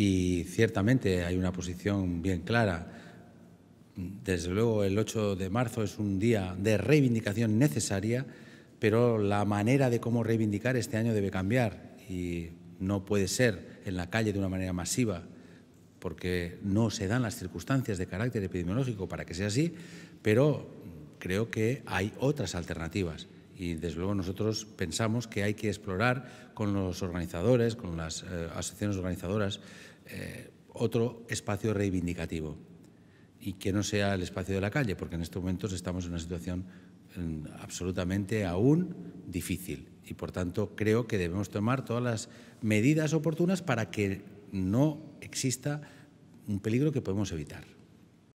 y ciertamente hay una posición bien clara. Desde luego el 8 de marzo es un día de reivindicación necesaria, pero la manera de cómo reivindicar este año debe cambiar y no puede ser en la calle de una manera masiva, porque no se dan las circunstancias de carácter epidemiológico para que sea así, pero creo que hay otras alternativas y desde luego nosotros pensamos que hay que explorar con los organizadores, con las eh, asociaciones organizadoras, eh, otro espacio reivindicativo y que no sea el espacio de la calle, porque en estos momentos estamos en una situación absolutamente aún difícil y por tanto creo que debemos tomar todas las medidas oportunas para que no exista un peligro que podemos evitar.